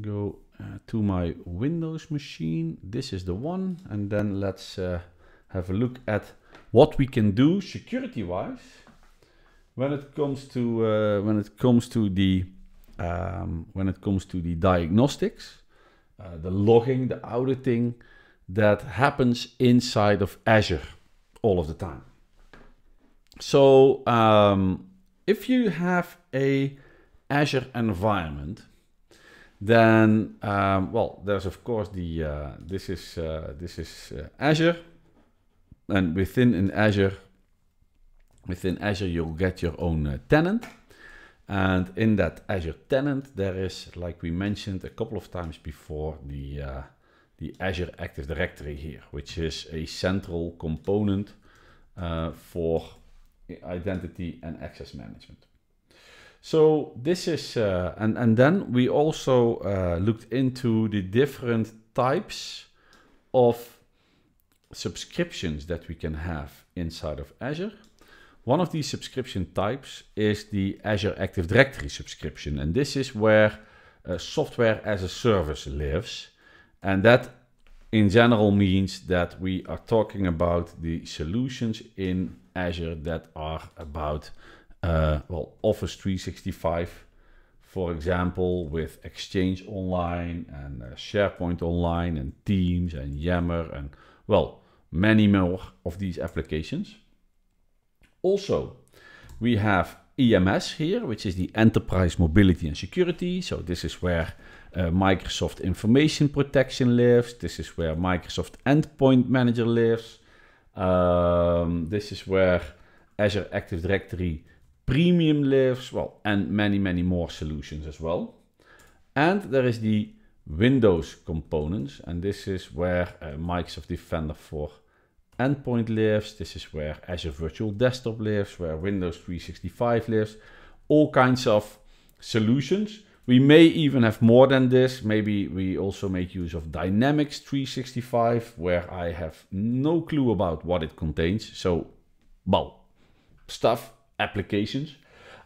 go uh, to my Windows machine. This is the one. And then let's uh, have a look at what we can do security wise when it comes to uh, when it comes to the um, when it comes to the diagnostics, uh, the logging, the auditing that happens inside of Azure all of the time. So um, if you have a Azure environment, then, um, well, there's of course the, uh, this is, uh, this is uh, Azure. And within an Azure, within Azure, you'll get your own uh, tenant. And in that Azure tenant, there is, like we mentioned a couple of times before, the, uh, the Azure Active Directory here, which is a central component uh, for identity and access management. So this is, uh, and, and then we also uh, looked into the different types of subscriptions that we can have inside of Azure. One of these subscription types is the Azure Active Directory subscription. And this is where uh, software as a service lives. And that in general means that we are talking about the solutions in Azure that are about uh, well, Office 365, for example, with Exchange Online and uh, SharePoint Online and Teams and Yammer and, well, many more of these applications. Also, we have EMS here, which is the Enterprise Mobility and Security. So this is where uh, Microsoft Information Protection lives. This is where Microsoft Endpoint Manager lives. Um, this is where Azure Active Directory premium lifts, well, and many, many more solutions as well. And there is the Windows components, and this is where uh, Microsoft Defender for endpoint lives. This is where Azure Virtual Desktop lives, where Windows 365 lives, all kinds of solutions. We may even have more than this. Maybe we also make use of Dynamics 365, where I have no clue about what it contains. So, well, stuff applications.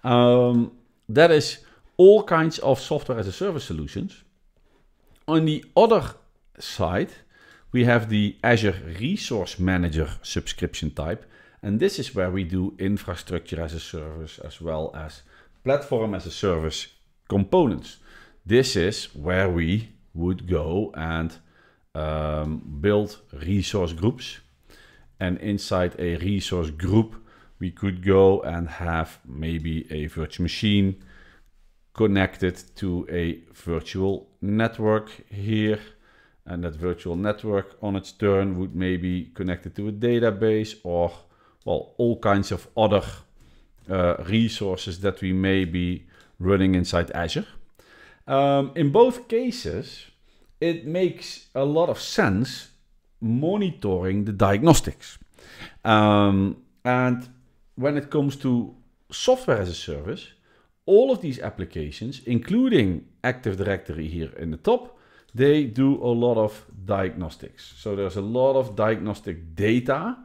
Um, that is all kinds of software as a service solutions. On the other side, we have the Azure Resource Manager subscription type. And this is where we do infrastructure as a service as well as platform as a service components. This is where we would go and um, build resource groups. And inside a resource group, we could go and have maybe a virtual machine connected to a virtual network here. And that virtual network on its turn would maybe connected to a database or well, all kinds of other uh, resources that we may be running inside Azure. Um, in both cases, it makes a lot of sense monitoring the diagnostics. Um, and when it comes to software as a service, all of these applications, including Active Directory here in the top, they do a lot of diagnostics. So there's a lot of diagnostic data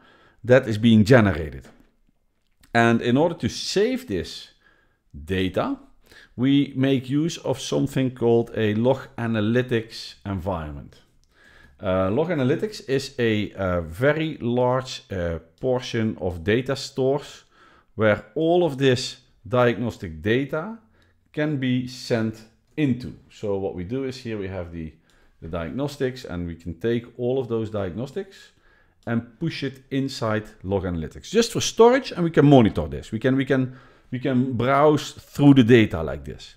that is being generated. And in order to save this data, we make use of something called a log analytics environment. Uh, log Analytics is a eh, very large uh, portion of data stores where all of this diagnostic data can be sent into. So what we do is here we have the, the diagnostics and we can take all of those diagnostics and push it inside log analytics just for storage and we can monitor this we can we can we can browse through the data like this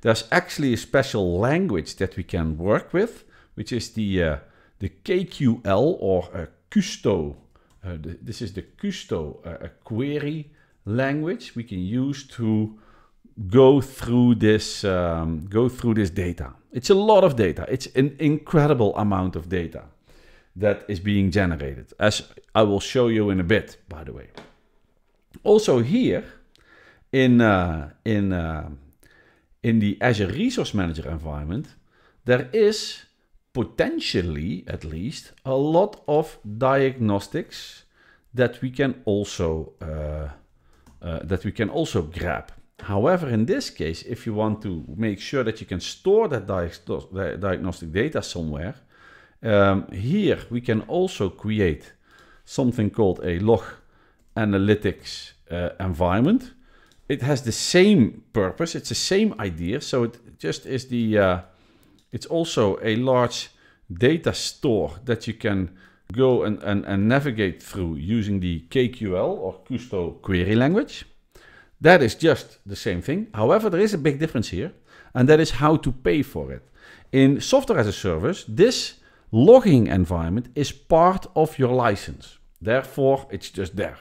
there's actually a special language that we can work with which is the uh, the KQL or eh, Custo. The, eh, this is the Custo eh, query language we can use to go through this um, go through this data. It's a lot of data. It's an incredible amount of data that is being generated, as I will show you in a bit. By the way, also here in uh, in uh, in the Azure Resource Manager environment, there is potentially, at least, a lot of diagnostics that we can also uh, uh, that we can also grab. However, in this case, if you want to make sure that you can store that di diagnostic data somewhere, um, here we can also create something called a log analytics uh, environment. It has the same purpose. It's the same idea. So it just is the uh, it's also a large data store that you can go and, and, and navigate through using the KQL or Custo query language. That is just the same thing. However, there is a big difference here, and that is how to pay for it. In software as a service, this logging environment is part of your license. Therefore, it's just there.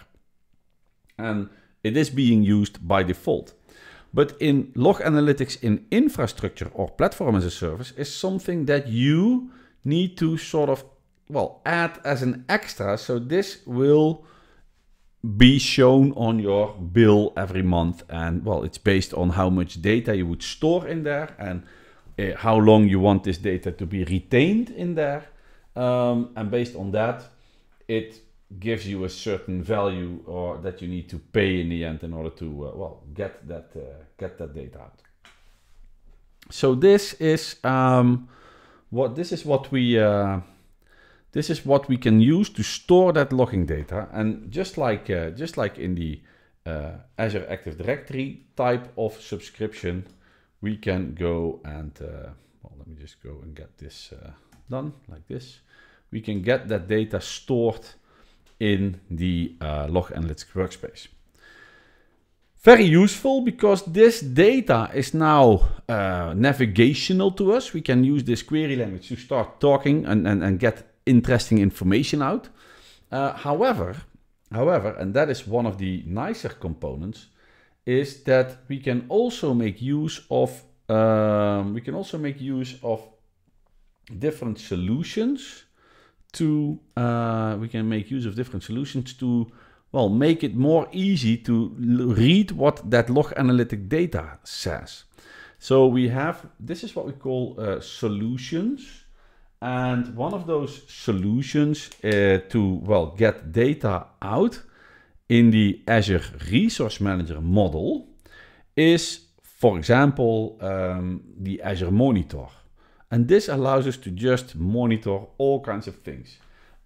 And it is being used by default. But in log analytics in infrastructure or platform as a service is something that you need to sort of, well, add as an extra. So this will be shown on your bill every month. And well, it's based on how much data you would store in there and uh, how long you want this data to be retained in there. Um, and based on that, it gives you a certain value or that you need to pay in the end in order to uh, well get that uh, get that data out so this is um, what this is what we uh, this is what we can use to store that logging data and just like uh, just like in the uh, Azure Active Directory type of subscription we can go and uh, well let me just go and get this done like this we can get that data stored in the uh, log analytics workspace. Very useful because this data is now uh, navigational to us. We can use this query language to start talking and, and, and get interesting information out. Uh, however, however, and that is one of the nicer components, is that we can also make use of um, we can also make use of different solutions to, uh, we can make use of different solutions to, well, make it more easy to read what that log analytic data says. So we have, this is what we call uh, solutions. And one of those solutions uh, to, well, get data out in the Azure Resource Manager model is, for example, um, the Azure Monitor. And this allows us to just monitor all kinds of things.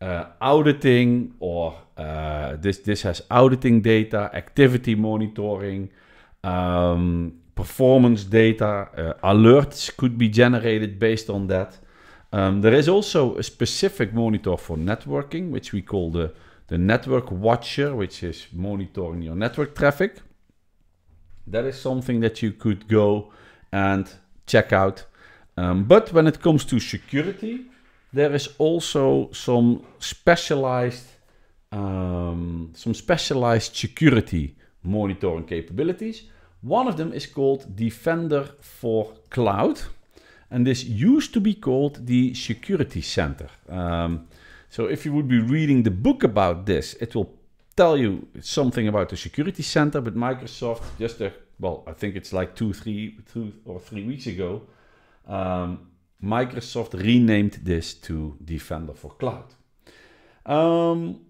Uh, auditing or uh, this, this has auditing data, activity monitoring, um, performance data, uh, alerts could be generated based on that. Um, there is also a specific monitor for networking, which we call the, the network watcher, which is monitoring your network traffic. That is something that you could go and check out um, but when it comes to security, there is also some specialized um, some specialized security monitoring capabilities. One of them is called Defender for Cloud, and this used to be called the Security Center. Um, so if you would be reading the book about this, it will tell you something about the Security Center. But Microsoft, just a, well, I think it's like two, three, two or three weeks ago, um, Microsoft renamed this to Defender for Cloud. Um,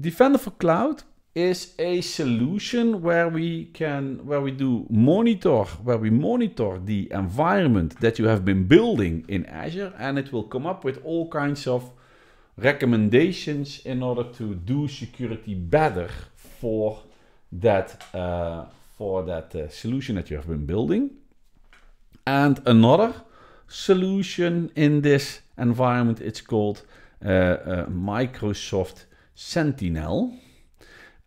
Defender for Cloud is a solution where we can where we do monitor where we monitor the environment that you have been building in Azure and it will come up with all kinds of recommendations in order to do security better for that uh, for that uh, solution that you have been building and another solution in this environment. It's called uh, uh, Microsoft Sentinel.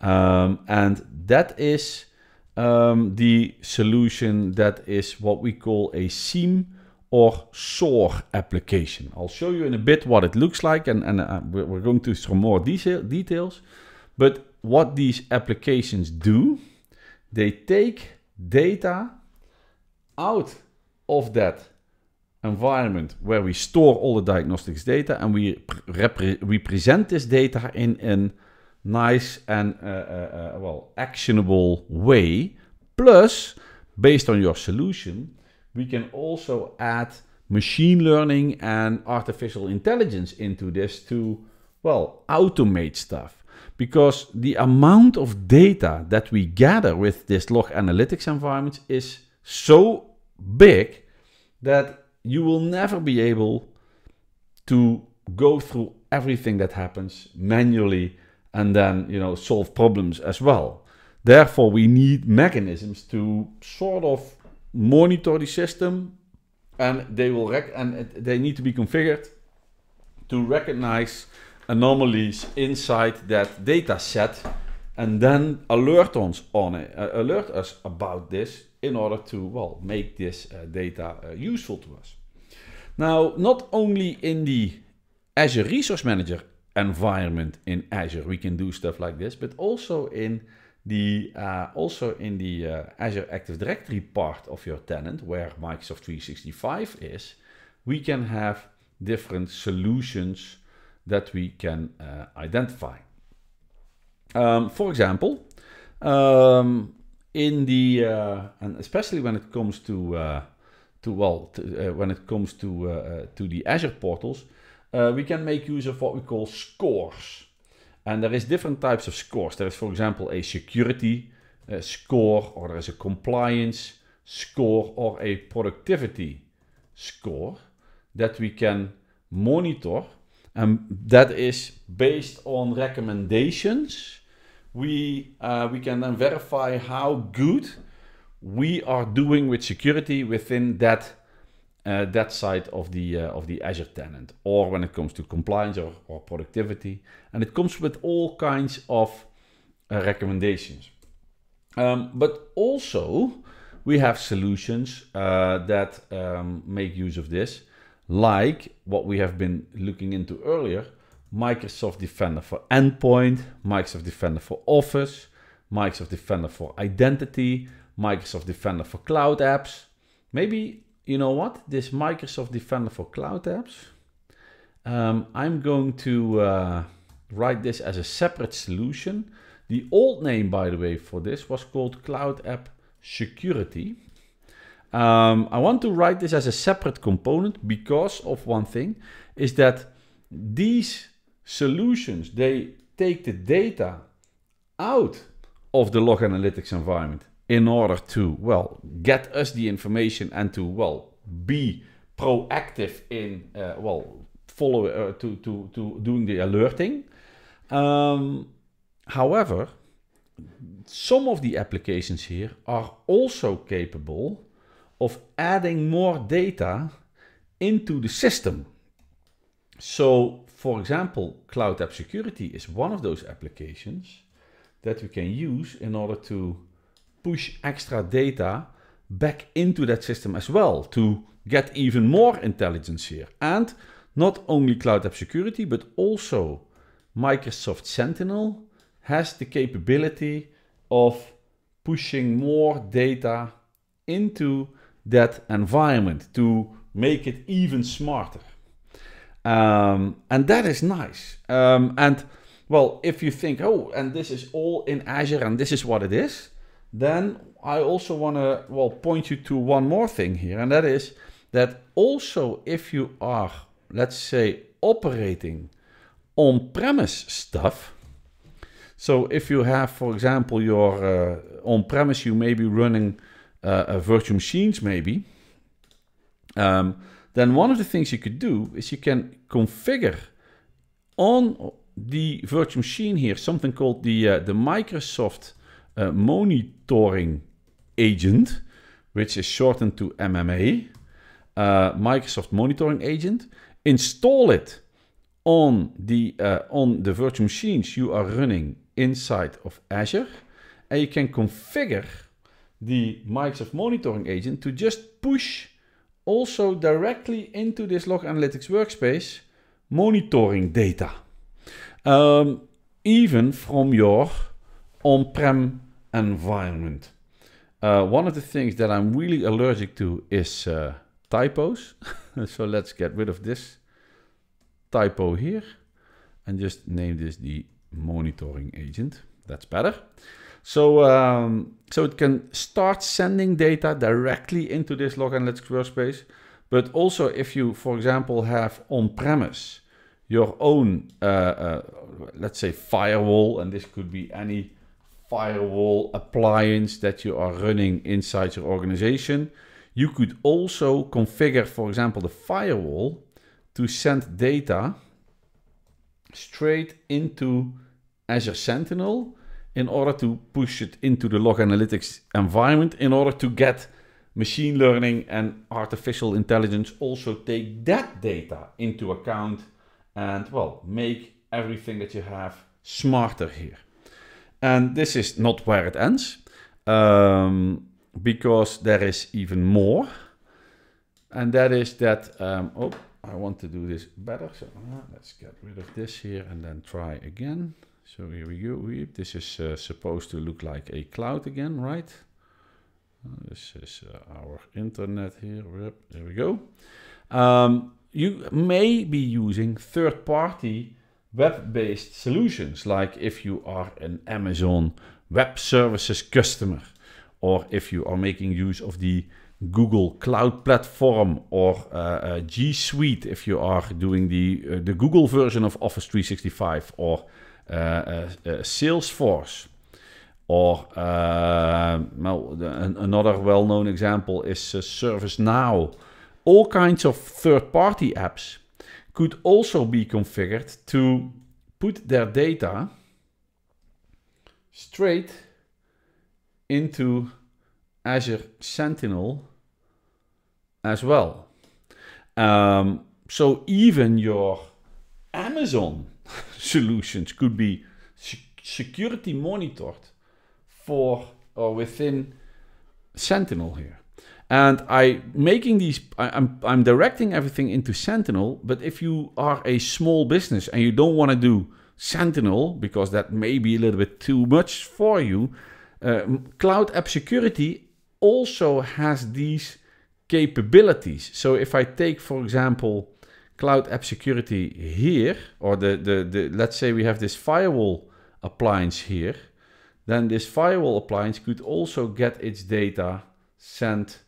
Um, and that is um, the solution that is what we call a SIEM or SOAR application. I'll show you in a bit what it looks like and, and uh, we're going to some more detail, details. But what these applications do, they take data out of that environment where we store all the diagnostics data and we, represent this data in a nice and, uh, uh, uh, well, actionable way. Plus, based on your solution, we can also add machine learning and artificial intelligence into this to, well, automate stuff. Because the amount of data that we gather with this log analytics environment is so big that you will never be able to go through everything that happens manually and then you know solve problems as well therefore we need mechanisms to sort of monitor the system and they will rec- and they need to be configured to recognize anomalies inside that data set and then alert us on it, uh, alert us about this in order to well make this uh, data uh, useful to us now, not only in the Azure Resource Manager environment in Azure, we can do stuff like this, but also in the uh, also in the uh, Azure Active Directory part of your tenant, where Microsoft 365 is, we can have different solutions that we can uh, identify. Um, for example, um, in the uh, and especially when it comes to uh, to well to, uh, when it comes to uh, uh, to the Azure portals, uh, we can make use of what we call scores. And there is different types of scores. There is, for example, a security uh, score, or there is a compliance score, or a productivity score that we can monitor. And that is based on recommendations. We, uh, we can then verify how good we are doing with security within that uh, that side of the uh, of the Azure tenant, or when it comes to compliance or, or productivity, and it comes with all kinds of uh, recommendations. Um, but also, we have solutions uh, that um, make use of this, like what we have been looking into earlier: Microsoft Defender for Endpoint, Microsoft Defender for Office, Microsoft Defender for Identity, Microsoft Defender for Cloud Apps. Maybe, you know what, this Microsoft Defender for Cloud Apps, um, I'm going to uh, write this as a separate solution. The old name, by the way, for this was called Cloud App Security. Um, I want to write this as a separate component because of one thing, is that these solutions, they take the data out of the log analytics environment in order to, well, get us the information and to, well, be proactive in, uh, well, follow uh, to, to, to doing the alerting. Um, however, some of the applications here are also capable of adding more data into the system. So, for example, Cloud App Security is one of those applications that we can use in order to push extra data back into that system as well to get even more intelligence here. And not only Cloud App Security, but also Microsoft Sentinel has the capability of pushing more data into that environment to make it even smarter. Um, and that is nice. Um, and well, if you think, oh, and this is all in Azure and this is what it is, then I also want to well point you to one more thing here, and that is that also if you are, let's say, operating on-premise stuff. So if you have, for example, your uh, on-premise, you may be running uh, a virtual machines, maybe. Um, then one of the things you could do is you can configure on the virtual machine here something called the uh, the Microsoft monitoring agent, which is shortened to MMA, uh, Microsoft Monitoring Agent. Install it on the uh, on the virtual machines you are running inside of Azure, and you can configure the Microsoft Monitoring Agent to just push also directly into this Log Analytics workspace monitoring data, um, even from your on-prem environment. Uh, one of the things that I'm really allergic to is uh, typos. so let's get rid of this typo here and just name this the monitoring agent. That's better. So, um, so it can start sending data directly into this log analytics workspace. But also if you, for example, have on-premise your own, uh, uh let's say firewall, and this could be any firewall appliance that you are running inside your organization. You could also configure, for example, the firewall to send data straight into Azure Sentinel in order to push it into the log analytics environment in order to get machine learning and artificial intelligence also take that data into account and well make everything that you have smarter here and this is not where it ends, um, because there is even more. And that is that, um, oh, I want to do this better. So uh, let's get rid of this here and then try again. So here we go. This is uh, supposed to look like a cloud again, right? Uh, this is uh, our internet here. There we go. Um, you may be using third-party web-based solutions. Like if you are an Amazon Web Services customer, or if you are making use of the Google Cloud Platform or uh, uh, G Suite, if you are doing the uh, the Google version of Office 365 or uh, uh, uh, Salesforce. Or well, another well-known example is ServiceNow. All kinds of third-party apps could also be configured to put their data straight into Azure Sentinel as well. Um, so even your Amazon solutions could be security monitored for or within Sentinel here. And I making these, I, am I'm directing everything into Sentinel. But if you are a small business and you don't want to do Sentinel because that may be a little bit too much for you, uh, Cloud App Security also has these capabilities. So if I take, for example, Cloud App Security here, or the the, the let's say we have this firewall appliance here, then this firewall appliance could also get its data sent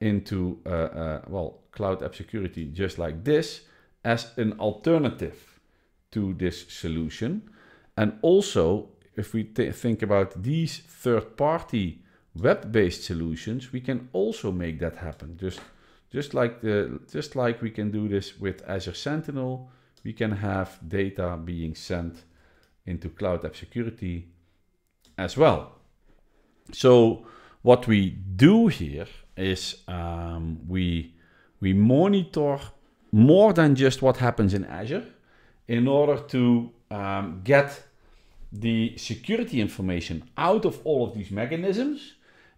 into, uh, uh, well, cloud app security just like this as an alternative to this solution. And also, if we think about these third-party web-based solutions, we can also make that happen. Just, just like the, just like we can do this with Azure Sentinel, we can have data being sent into Cloud App Security as well. So what we do here is um, we, we monitor more than just what happens in Azure in order to um, get the security information out of all of these mechanisms.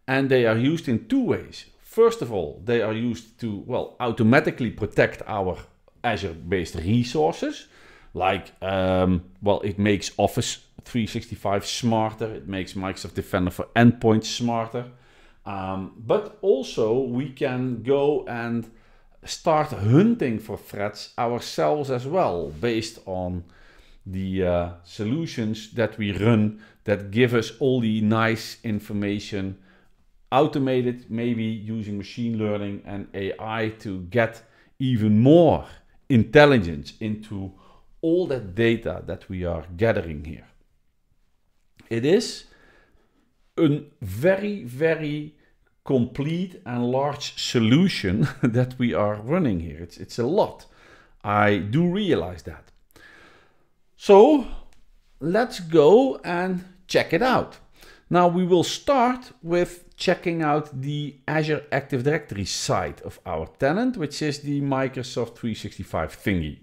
And they are used in two ways. First of all, they are used to, well, automatically protect our Azure-based resources like um, well it makes office 365 smarter it makes microsoft defender for endpoint smarter um, but also we can go and start hunting for threats ourselves as well based on the uh, solutions that we run that give us all the nice information automated maybe using machine learning and ai to get even more intelligence into all that data that we are gathering here. It is a very, very complete and large solution that we are running here. It's, it's a lot. I do realize that. So let's go and check it out. Now we will start with checking out the Azure Active Directory side of our tenant, which is the Microsoft 365 thingy.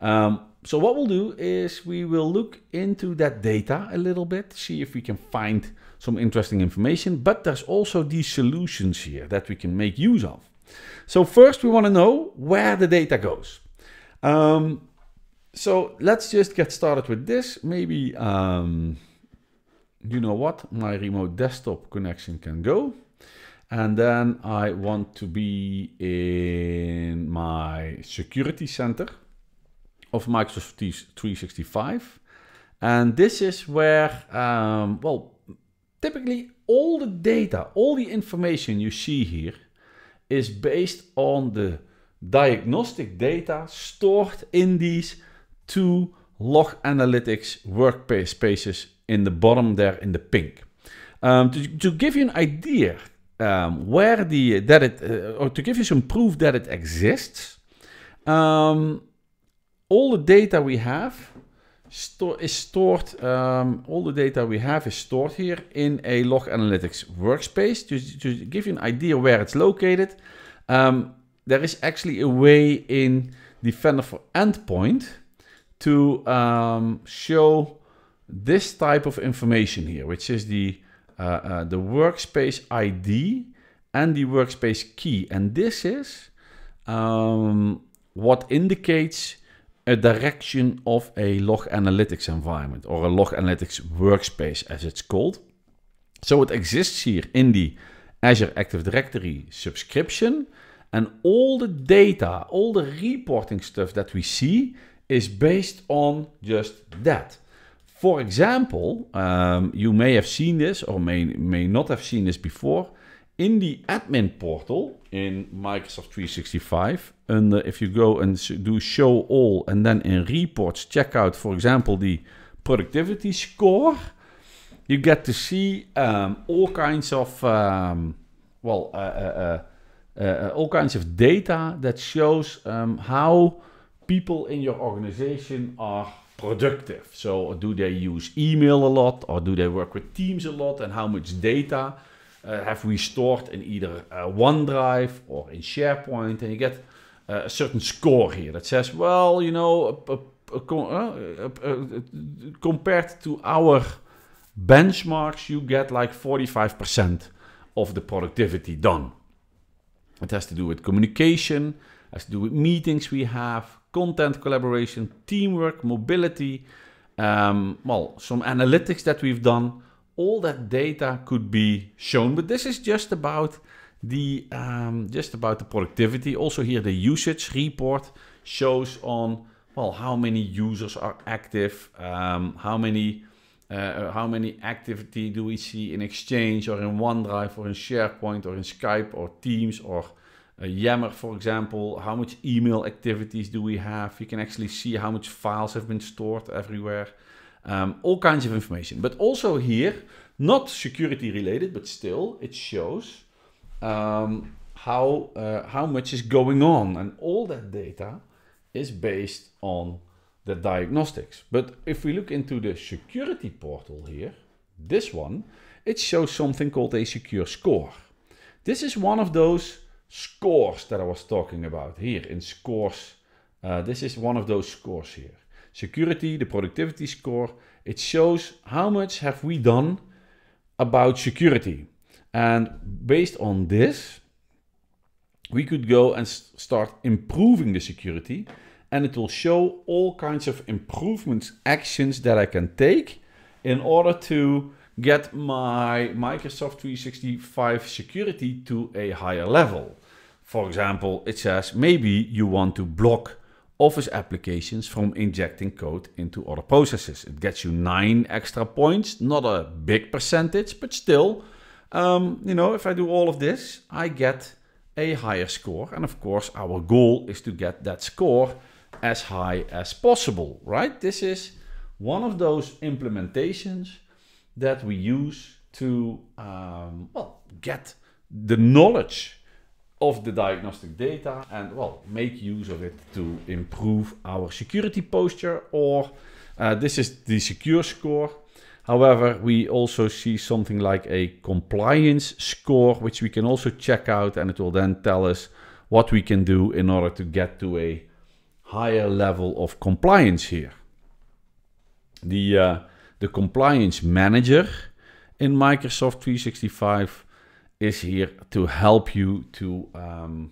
Um, so what we'll do is we will look into that data a little bit, see if we can find some interesting information, but there's also these solutions here that we can make use of. So first we want to know where the data goes. Um, so let's just get started with this. Maybe, um, you know what, my remote desktop connection can go. And then I want to be in my security center of Microsoft 365. And this is where, um, well, typically all the data, all the information you see here is based on the diagnostic data stored in these two log analytics workspaces in the bottom there in the pink. Um, to, to, give you an idea um, where the, that it, uh, or to give you some proof that it exists, um, all the data we have sto is stored, um, all the data we have is stored here in a log analytics workspace. To, to give you an idea where it's located, um, there is actually a way in Defender for Endpoint to um, show this type of information here, which is the, uh, uh, the workspace ID and the workspace key. And this is um, what indicates a direction of a log analytics environment or a log analytics workspace as it's called. So it exists here in the Azure Active Directory subscription and all the data, all the reporting stuff that we see is based on just that. For example, um, you may have seen this or may, may not have seen this before, in the admin portal in Microsoft 365, under if you go and do show all and then in reports, check out, for example, the productivity score, you get to see um, all kinds of, um, well, uh uh, uh, uh, uh, all kinds of data that shows um, how people in your organization are productive. So do they use email a lot or do they work with teams a lot and how much data? Eh, have restored in either eh, OneDrive or in SharePoint, and you get eh, a certain score here that says, well, you know, compared to our benchmarks, you get like 45% of the productivity done. It has to do with communication, has to do with meetings we have, content collaboration, teamwork, mobility, um, well, some analytics that we've done all that data could be shown. But this is just about the um, just about the productivity. Also here the usage report shows on well how many users are active, um, how many uh, uh, how many activity do we see in Exchange or in OneDrive or in SharePoint or in Skype or Teams or uh, Yammer, for example. How much email activities do we have? You can actually see how much files have been stored everywhere um, all kinds of information. But also here, not security related, but still it shows um, how, uh, how much is going on. And all that data is based on the diagnostics. But if we look into the security portal here, this one, it shows something called a secure score. This is one of those scores that I was talking about here in scores. Uh, this is one of those scores here security, the productivity score, it shows how much have we done about security. And based on this, we could go and start improving the security and it will show all kinds of improvements actions that I can take in order to get my Microsoft 365 security to a higher level. For example, it says maybe you want to block Office applications from injecting code into other processes. It gets you nine extra points, not a big percentage, but still, um, you know, if I do all of this, I get a higher score. And of course, our goal is to get that score as high as possible, right? This is one of those implementations that we use to um, well, get the knowledge of the diagnostic data and well make use of it to improve our security posture or uh, this is the secure score however we also see something like a compliance score which we can also check out and it will then tell us what we can do in order to get to a higher level of compliance here the uh, the compliance manager in Microsoft 365 is here to help you to, um,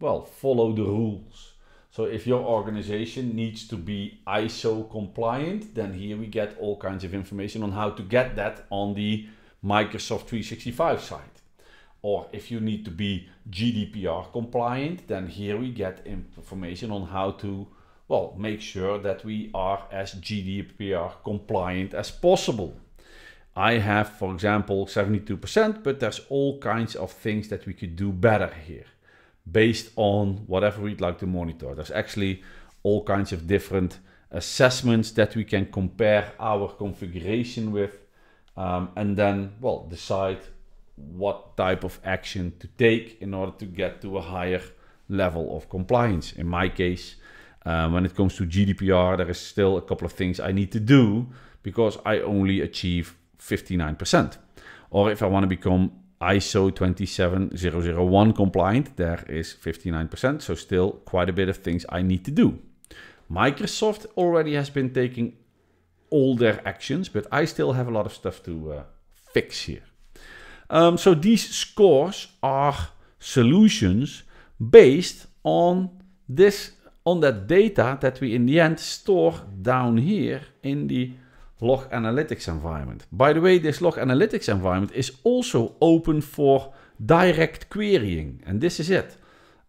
well, follow the rules. So if your organization needs to be ISO compliant, then here we get all kinds of information on how to get that on the Microsoft 365 site. Or if you need to be GDPR compliant, then here we get information on how to, well, make sure that we are as GDPR compliant as possible. I have, for example, 72%, but there's all kinds of things that we could do better here based on whatever we'd like to monitor. There's actually all kinds of different assessments that we can compare our configuration with um, and then, well, decide what type of action to take in order to get to a higher level of compliance. In my case, um, when it comes to GDPR, there is still a couple of things I need to do because I only achieve 59%. Or if I want to become ISO 27001 compliant, there is 59%. So still quite a bit of things I need to do. Microsoft already has been taking all their actions, but I still have a lot of stuff to uh, fix here. Um, so these scores are solutions based on this on that data that we in the end store down here in the log analytics environment. By the way, this log analytics environment is also open for direct querying. And this is it.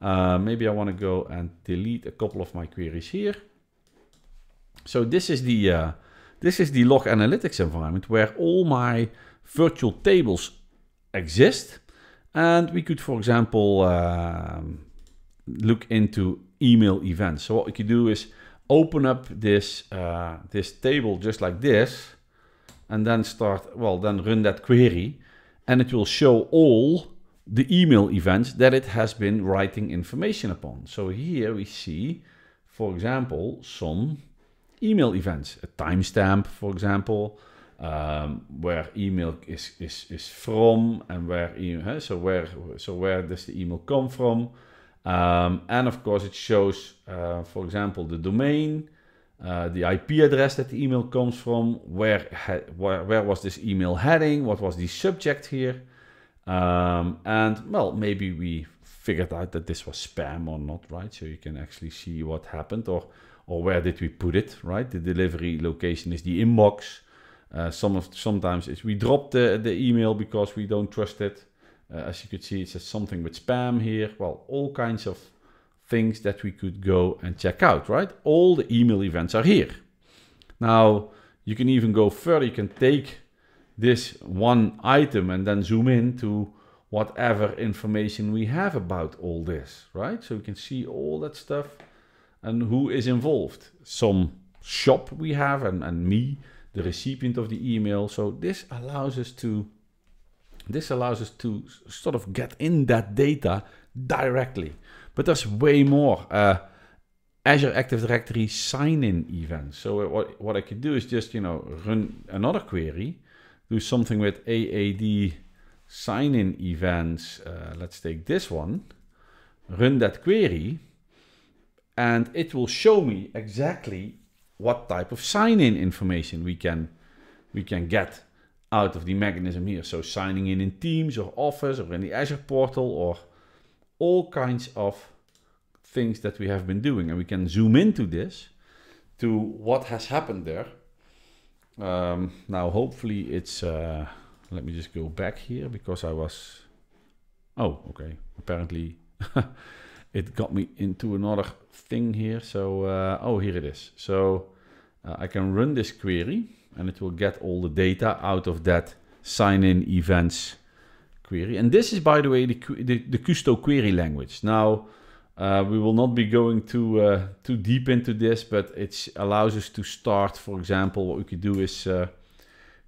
Uh, maybe I want to go and delete a couple of my queries here. So this is the uh, this is the log analytics environment where all my virtual tables exist. And we could, for example, um, look into email events. So what we could do is open up this, uh, this table just like this, and then start, well, then run that query, and it will show all the email events that it has been writing information upon. So here we see, for example, some email events, a timestamp, for example, um, where email is, is, is from and where, so where, so where does the email come from? Um, and of course, it shows, uh, for example, the domain, uh, the IP address that the email comes from, where, where, where was this email heading, what was the subject here. Um, and well, maybe we figured out that this was spam or not, right? So you can actually see what happened or, or where did we put it, right? The delivery location is the inbox. Uh, some of sometimes it's we drop the, the email because we don't trust it. Uh, as you could see, it says something with spam here. Well, all kinds of things that we could go and check out, right? All the email events are here. Now, you can even go further. You can take this one item and then zoom in to whatever information we have about all this, right? So we can see all that stuff and who is involved. Some shop we have and, and me, the recipient of the email. So this allows us to this allows us to sort of get in that data directly. But there's way more uh, Azure Active Directory sign-in events. So uh, what, what I could do is just, you know, run another query, do something with AAD sign-in events. Uh, let's take this one, run that query, and it will show me exactly what type of sign-in information we can we can get out of the mechanism here. So signing in in Teams or Office or in the Azure portal or all kinds of things that we have been doing. And we can zoom into this to what has happened there. Um, now, hopefully it's, uh, let me just go back here because I was, oh, okay. Apparently it got me into another thing here. So, uh, oh, here it is. So uh, I can run this query and it will get all the data out of that sign in events query. And this is, by the way, the, the, the Custo query language. Now, uh, we will not be going too, uh, too deep into this, but it allows us to start, for example, what we could do is uh,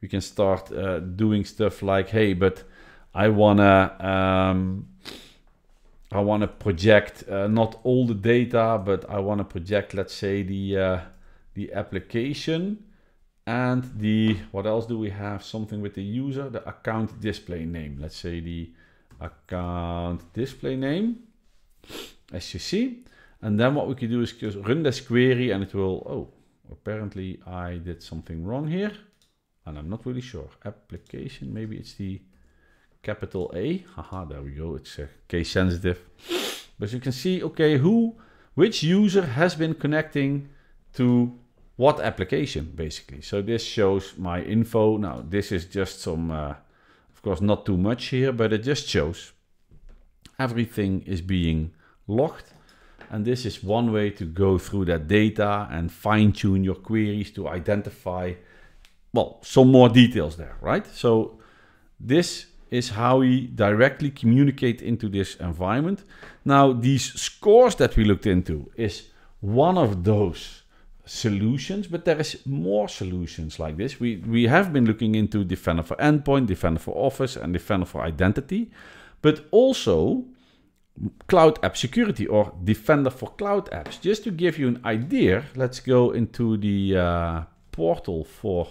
we can start uh, doing stuff like, hey, but I wanna, um, I wanna project uh, not all the data, but I wanna project, let's say, the, uh, the application and the, what else do we have? Something with the user, the account display name. Let's say the account display name, as you see. And then what we can do is just run this query and it will, oh, apparently I did something wrong here. And I'm not really sure. Application, maybe it's the capital A. Haha, there we go. It's uh, case sensitive. But you can see, okay, who, which user has been connecting to what application basically. So this shows my info. Now this is just some, uh, of course not too much here, but it just shows everything is being locked, And this is one way to go through that data and fine tune your queries to identify, well, some more details there, right? So this is how we directly communicate into this environment. Now, these scores that we looked into is one of those solutions, but there is more solutions like this. We, we have been looking into Defender for Endpoint, Defender for Office, and Defender for Identity, but also Cloud App Security or Defender for Cloud Apps. Just to give you an idea, let's go into the uh, portal for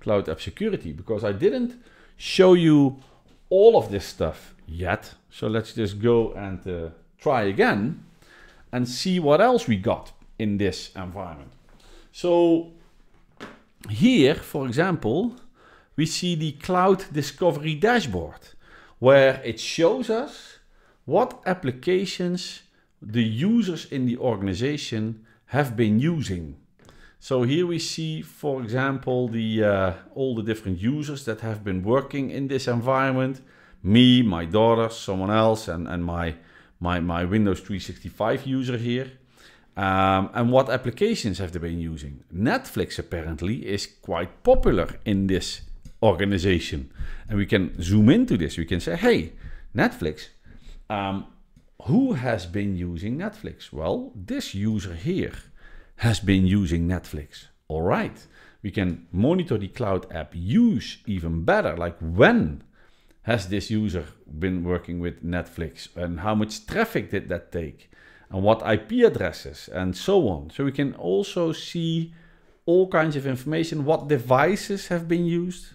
Cloud App Security because I didn't show you all of this stuff yet. So let's just go and uh, try again and see what else we got in this environment. So here, for example, we see the Cloud Discovery Dashboard, where it shows us what applications the users in the organization have been using. So here we see, for example, the uh, all the different users that have been working in this environment. Me, my daughter, someone else, and, and my, my, my Windows 365 user here. Um, and what applications have they been using? Netflix apparently is quite popular in this organization. And we can zoom into this. We can say, hey, Netflix, um, who has been using Netflix? Well, this user here has been using Netflix. All right. We can monitor the cloud app use even better. Like when has this user been working with Netflix and how much traffic did that take? and what IP addresses and so on. So we can also see all kinds of information, what devices have been used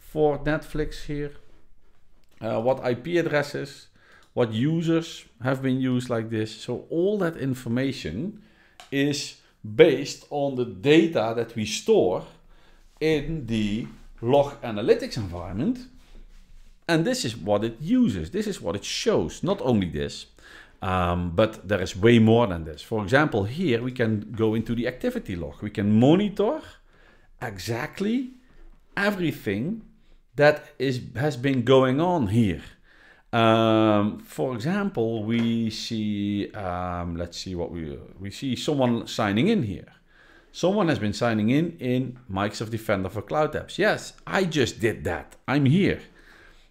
for Netflix here, uh, what IP addresses, what users have been used like this. So all that information is based on the data that we store in the log analytics environment. And this is what it uses. This is what it shows. Not only this, um, but there is way more than this. For example, here we can go into the activity log. We can monitor exactly everything that is has been going on here. Um, for example, we see, um, let's see what we, we see someone signing in here. Someone has been signing in in Microsoft Defender for Cloud Apps. Yes, I just did that. I'm here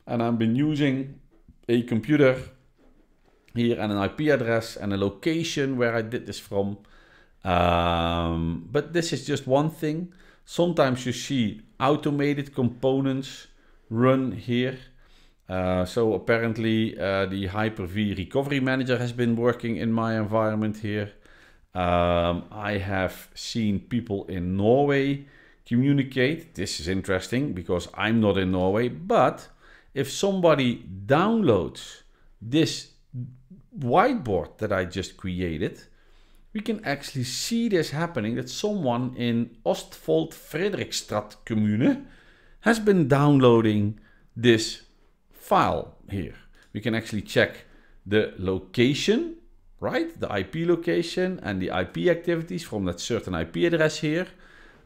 and I've been using a computer here and an IP address and a location where I did this from. Um, but this is just one thing. Sometimes you see automated components run here. Uh, so apparently uh, the Hyper-V Recovery Manager has been working in my environment here. Um, I have seen people in Norway communicate. This is interesting because I'm not in Norway, but if somebody downloads this whiteboard that I just created, we can actually see this happening that someone in Ostfold Frederikstrat commune has been downloading this file here. We can actually check the location, right? The IP location and the IP activities from that certain IP address here.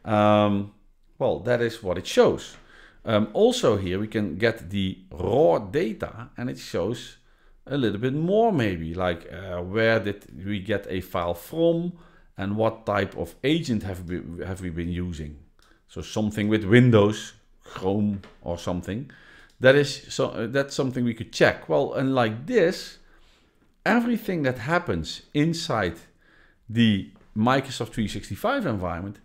Um, well, that is what it shows. Um, also here we can get the raw data and it shows a little bit more maybe, like uh, where did we get a file from and what type of agent have we, have we been using. So something with Windows, Chrome or something. That is so uh, that's something we could check. Well, and like this, everything that happens inside the Microsoft 365 environment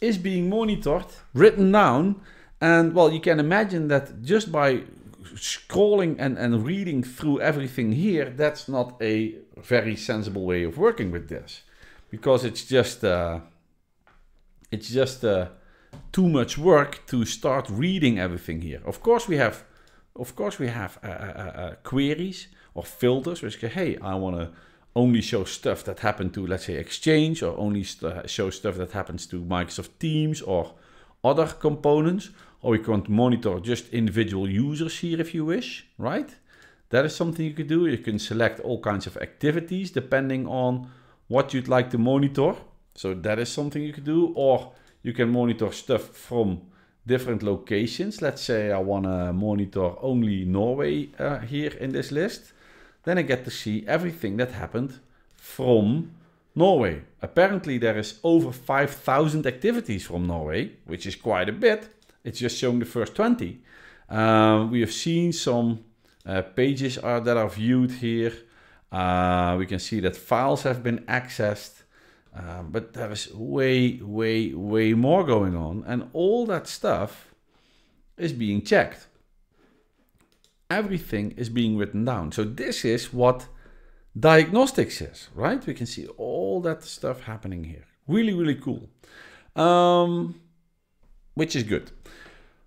is being monitored, written down, and well, you can imagine that just by scrolling and, and reading through everything here, that's not a very sensible way of working with this because it's just uh, it's just uh, too much work to start reading everything here. Of course we have of course we have uh, uh, uh, uh queries or filters which say, hey, I want to only show stuff that happened to let's say Exchange or only st show stuff that happens to Microsoft Teams or other components or you can monitor just individual users here if you wish, right? That is something you can do. You can select all kinds of activities depending on what you'd like to monitor. So that is something you can do. Or you can monitor stuff from different locations. Let's say I want to monitor only Norway uh, here in this list. Then I get to see everything that happened from Norway. Apparently there is over 5,000 activities from Norway, which is quite a bit it's just showing the first 20. Uh, we have seen some uh, pages are, that are viewed here. Uh, we can see that files have been accessed, uh, but there is way, way, way more going on. And all that stuff is being checked. Everything is being written down. So this is what diagnostics is, right? We can see all that stuff happening here. Really, really cool. Um, which is good.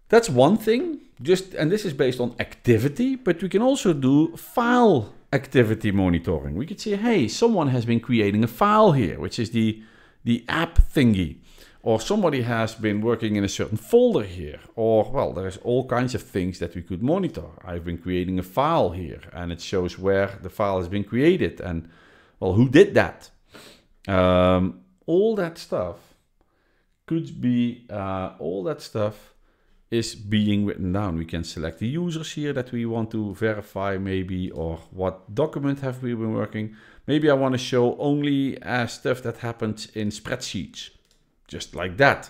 That's one thing, just and this is based on activity, but we can also do file activity monitoring. We could say, hey, someone has been creating a file here, which is the, the app thingy. Or somebody has been working in a certain folder here. Or, well, there's all kinds of things that we could monitor. I've been creating a file here, and it shows where the file has been created and, well, who did that? Um, all that stuff could be uh, all that stuff is being written down. We can select the users here that we want to verify maybe, or what document have we been working. Maybe I want to show only uh, stuff that happens in spreadsheets, just like that.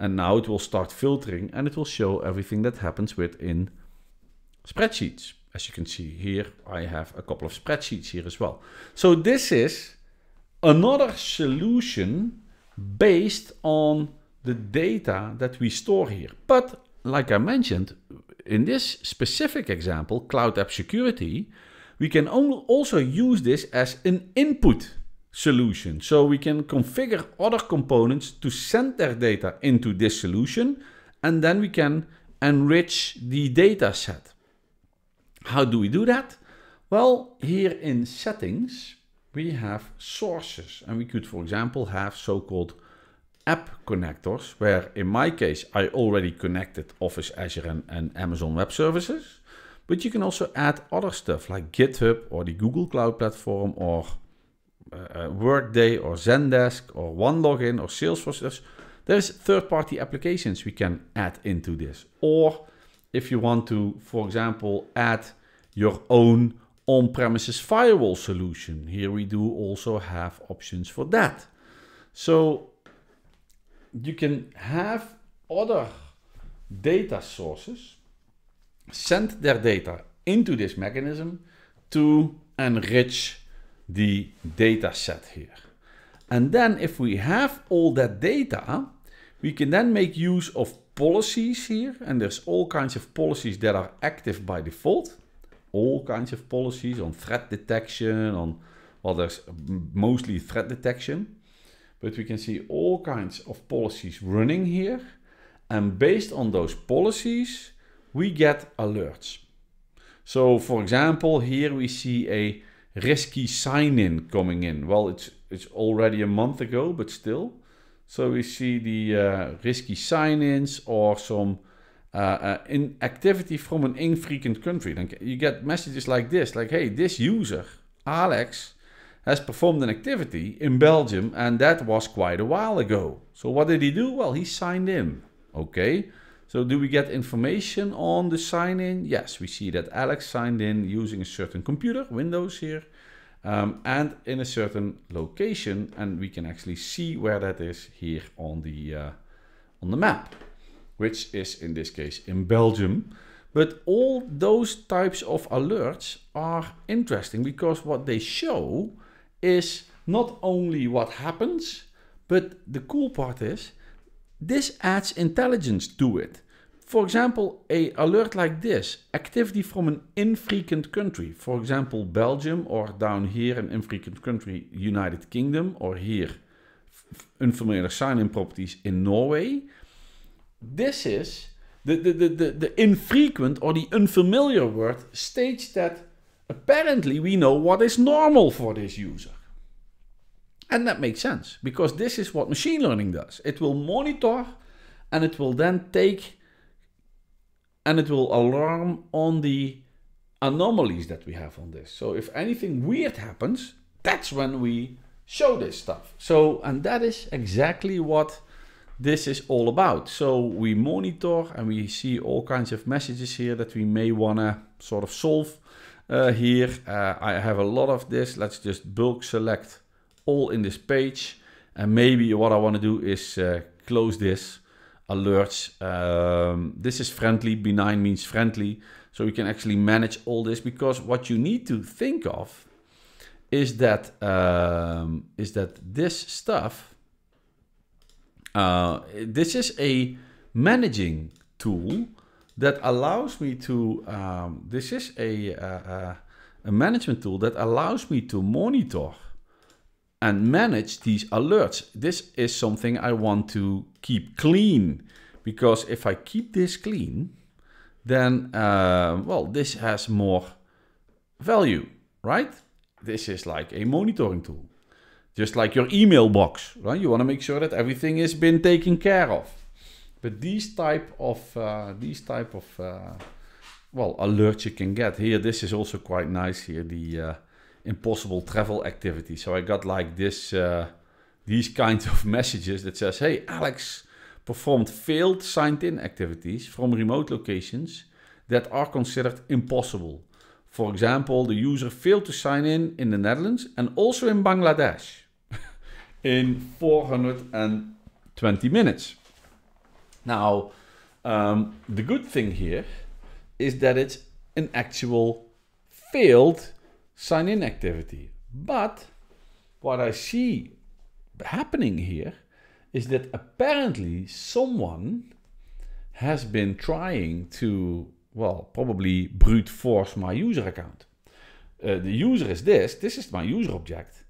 And now it will start filtering and it will show everything that happens within spreadsheets. As you can see here, I have a couple of spreadsheets here as well. So this is another solution based on the data that we store here. But like I mentioned, in this specific example, Cloud App Security, we can also use this as an input solution. So we can configure other components to send their data into this solution, and then we can enrich the data set. How do we do that? Well, here in settings, we have sources. And we could, for example, have so-called app connectors, where in my case, I already connected Office, Azure, and, and, Amazon Web Services. But you can also add other stuff like GitHub or the Google Cloud Platform or uh, uh Workday or Zendesk or OneLogin or Salesforce. There's third-party applications we can add into this. Or if you want to, for example, add your own on-premises firewall solution. Here we do also have options for that. So you can have other data sources send their data into this mechanism to enrich the data set here. And then if we have all that data, we can then make use of policies here. And there's all kinds of policies that are active by default all kinds of policies on threat detection, on well, there's mostly threat detection, but we can see all kinds of policies running here. And based on those policies, we get alerts. So for example, here we see a risky sign-in coming in. Well, it's, it's already a month ago, but still. So we see the uh, risky sign-ins or some uh, uh, in activity from an infrequent country. Then you get messages like this, like, hey, this user, Alex, has performed an activity in Belgium and that was quite a while ago. So what did he do? Well, he signed in. Okay. So do we get information on the sign in? Yes, we see that Alex signed in using a certain computer, Windows here, um, and in a certain location. And we can actually see where that is here on the, uh, on the map which is in this case in Belgium. But all those types of alerts are interesting because what they show is not only what happens, but the cool part is this adds intelligence to it. For example, a alert like this, activity from an infrequent country, for example, Belgium or down here an infrequent country, United Kingdom or here unfamiliar sign-in properties in Norway this is the, the, the, the, the infrequent or the unfamiliar word states that apparently we know what is normal for this user. And that makes sense because this is what machine learning does. It will monitor and it will then take and it will alarm on the anomalies that we have on this. So if anything weird happens, that's when we show this stuff. So, and that is exactly what this is all about. So we monitor and we see all kinds of messages here that we may wanna sort of solve uh, here. Uh, I have a lot of this. Let's just bulk select all in this page. And maybe what I wanna do is uh, close this alerts. Um, this is friendly, benign means friendly. So we can actually manage all this because what you need to think of is that um, is that this stuff uh, this is a managing tool that allows me to, um, this is a, uh, uh, a management tool that allows me to monitor and manage these alerts. This is something I want to keep clean because if I keep this clean, then, uh, well, this has more value, right? This is like a monitoring tool. Just like your email box, right? You want to make sure that everything has been taken care of. But these type of uh, these type of uh, well alerts you can get here. This is also quite nice here. The uh, impossible travel activity. So I got like this uh, these kinds of messages that says, "Hey, Alex performed failed signed-in activities from remote locations that are considered impossible." For example, the user failed to sign in in the Netherlands and also in Bangladesh in 420 minutes. Now, um, the good thing here is that it's an actual failed sign-in activity. But what I see happening here is that apparently someone has been trying to, well, probably brute force my user account. Uh, the user is this, this is my user object.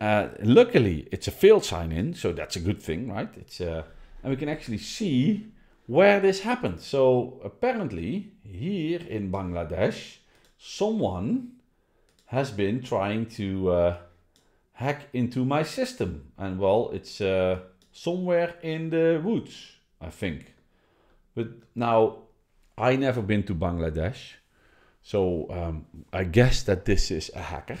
Uh, luckily, it's a failed sign-in, so that's a good thing, right? It's uh, And we can actually see where this happened. So apparently, here in Bangladesh, someone has been trying to uh, hack into my system. And well, it's uh, somewhere in the woods, I think. But now, I never been to Bangladesh. So um, I guess that this is a hacker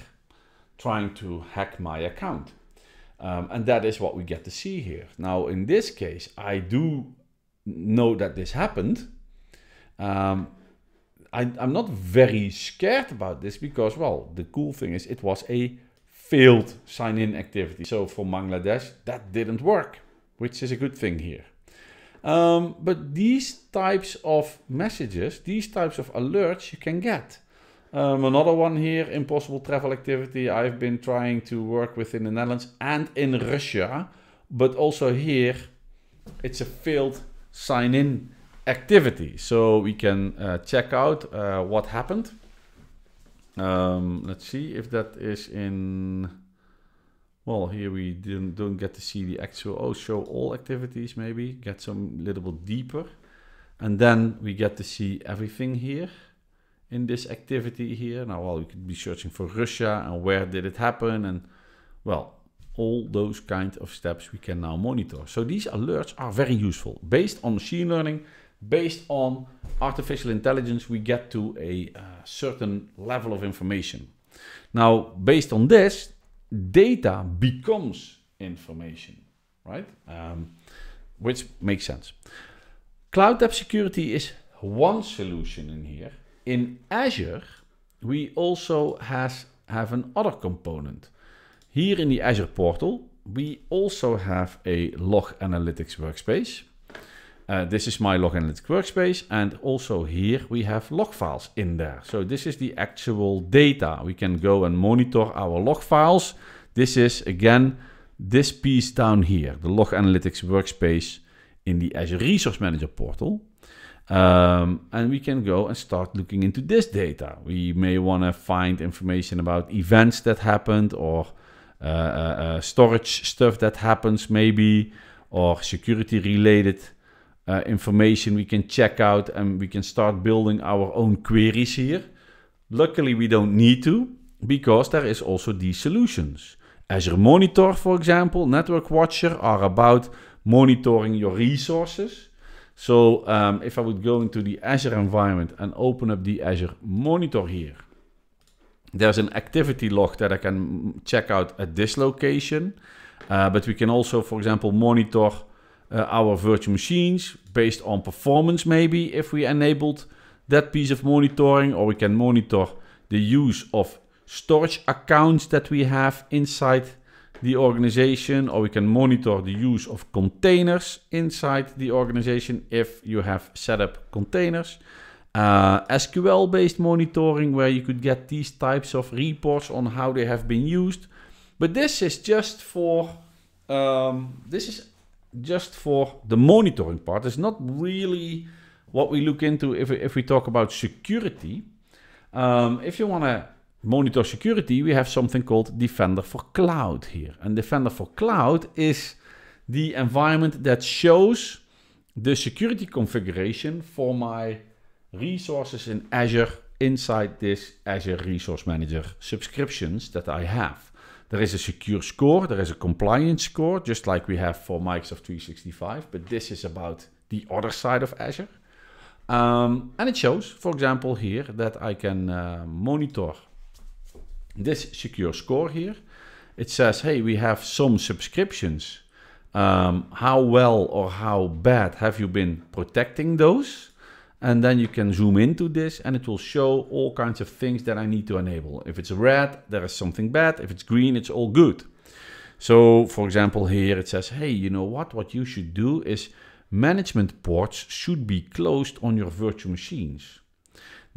trying to hack my account. Um, and that is what we get to see here. Now, in this case, I do know that this happened. Um, I, I'm not very scared about this because, well, the cool thing is it was a failed sign-in activity. So for Bangladesh, that didn't work, which is a good thing here. Um, but these types of messages, these types of alerts you can get. Um, another one here, impossible travel activity. I've been trying to work within the Netherlands and in Russia, but also here, it's a failed sign-in activity. So we can uh, check out uh, what happened. Um, let's see if that is in... Well, here we didn't, don't get to see the actual... Oh, show all activities maybe. Get some little bit deeper. And then we get to see everything here in this activity here. Now, well, we could be searching for Russia and where did it happen and, well, all those kind of steps we can now monitor. So these alerts are very useful. Based on machine learning, based on artificial intelligence, we get to a uh, certain level of information. Now, based on this, data becomes information, right? Um, which makes sense. Cloud app security is one solution in here in Azure, we also has, have other component. Here in the Azure portal, we also have a log analytics workspace. Uh, this is my log analytics workspace. And also here we have log files in there. So this is the actual data. We can go and monitor our log files. This is again, this piece down here, the log analytics workspace in the Azure Resource Manager portal. Um, and we can go and start looking into this data. We may want to find information about events that happened or uh, uh, uh, storage stuff that happens maybe or security related uh, information we can check out and we can start building our own queries here. Luckily, we don't need to because there is also these solutions. Azure Monitor, for example, Network Watcher are about monitoring your resources. So um, if I would go into the Azure environment and open up the Azure monitor here, there's an activity log that I can check out at this location. Uh, but we can also, for example, monitor uh, our virtual machines based on performance, maybe if we enabled that piece of monitoring, or we can monitor the use of storage accounts that we have inside the organization or we can monitor the use of containers inside the organization if you have set up containers. Uh, SQL based monitoring where you could get these types of reports on how they have been used. But this is just for um, this is just for the monitoring part. It's not really what we look into if, if we talk about security. Um, if you want to monitor security, we have something called Defender for Cloud here. And Defender for Cloud is the environment that shows the security configuration for my resources in Azure inside this Azure Resource Manager subscriptions that I have. There is a secure score, there is a compliance score, just like we have for Microsoft 365, but this is about the other side of Azure. Um, and it shows, for example, here that I can uh, monitor this secure score here, it says, hey, we have some subscriptions. Um, how well or how bad have you been protecting those? And then you can zoom into this and it will show all kinds of things that I need to enable. If it's red, there is something bad. If it's green, it's all good. So for example, here it says, hey, you know what? What you should do is management ports should be closed on your virtual machines.